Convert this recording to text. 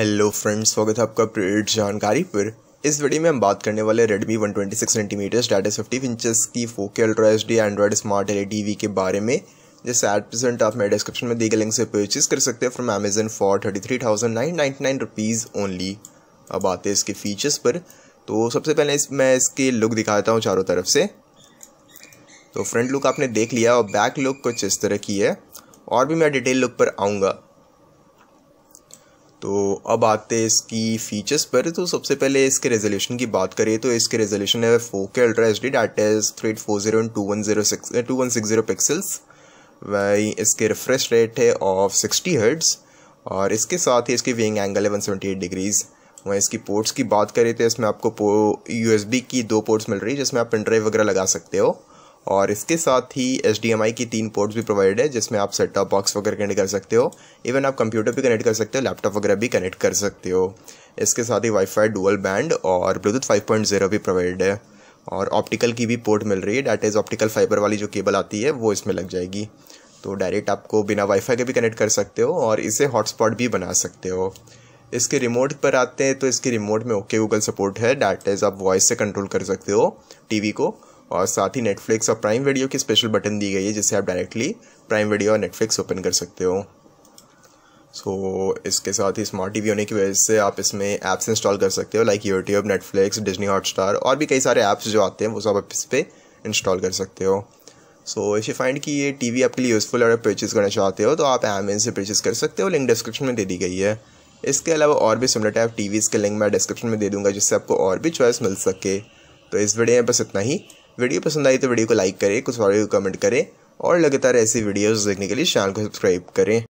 hello friends स्वागत है आपका प्रेड जानकारी पर इस वीडियो में हम बात करने वाले Redmi 126 centimeter that fifty inches की ultra H D Android smart L E के बारे में जैसे एट प्रेजेंट आप मेरे डिस्क्रिप्शन में दिए गए लिंक से परचेज कर सकते हैं from Amazon for thirty three thousand nine ninety nine rupees only अब आते हैं इसके फीचर्स पर तो सबसे पहले इस मैं इसके लुक दिखाता हूँ चारों तरफ से तो फ्रंट लुक आपने देख लिया और बैक लुक कुछ इस तरह की है और भी मैं डिटेल लुक पर आऊँगा तो अब आते हैं इसकी फ़ीचर्स पर तो सबसे पहले इसके रेजोल्यूशन की बात करें तो इसके रेजोल्यूशन है four K ultra H D that three eight four zero two one zero six two one six zero pixels वही इसके रिफ्रेश रेट है ऑफ सिक्सटी हर्ट्स और इसके साथ ही इसकी वेइंग एंगल है वन सेवेंटी एट डिग्रीज़ वहीं इसकी पोर्ट्स की बात करें तो इसमें आपको यू की दो पोर्ट्स मिल रही है जिसमें आप पेन ड्राइव वगैरह लगा सकते हो और इसके साथ ही एच की तीन पोर्ट्स भी प्रोवाइड है जिसमें आप सेट टॉप बॉक्स वगैरह कनेक्ट कर सकते हो इवन आप कंप्यूटर भी कनेक्ट कर सकते हो लैपटॉप वगैरह भी कनेक्ट कर सकते हो इसके साथ ही वाईफाई डुअल बैंड और ब्लूटूथ 5.0 भी प्रोवाइड है और ऑप्टिकल की भी पोर्ट मिल रही है डैट इज़ ऑप्टिकल फाइबर वाली जो केबल आती है वो इसमें लग जाएगी तो डायरेक्ट आपको बिना वाईफाई के भी कनेक्ट कर सकते हो और इसे हॉटस्पॉट भी बना सकते हो इसके रिमोट पर आते हैं तो इसके रिमोट में ओके गूगल सपोर्ट है डाटा इज़ आप वॉइस से कंट्रोल कर सकते हो टीवी को और साथ ही नेटफ्लिक्स और प्राइम वीडियो की स्पेशल बटन दी गई है जिससे आप डायरेक्टली प्राइम वीडियो और नेटफ्लिक्स ओपन कर सकते हो सो so, इसके साथ ही स्मार्ट टीवी होने की वजह से आप इसमें ऐप्स इंस्टॉल कर सकते हो like YouTube Netflix Disney Hotstar और भी कई सारे ऐप्स जो आते हैं वो सब आप इस पर इंस्टॉल कर सकते हो सो इफ यू फाइंड कि ये टीवी आपके लिए यूज़फुल अगर परचेज़ करना चाहते हो तो आप अमेजन से परचेज़ कर सकते हो लिंक डिस्क्रिप्शन में दे दी गई है इसके अलावा और भी सिमिलर टाइप टीवीज़ के लिंक मैं डिस्क्रिप्शन में दे दूंगा जिससे आपको और भी चॉइस मिल सके तो इस वीडियो में बस इतना ही वीडियो पसंद आई तो वीडियो को लाइक करें कुछ और कमेंट करें और लगातार ऐसी वीडियोस देखने के लिए चैनल को सब्सक्राइब करें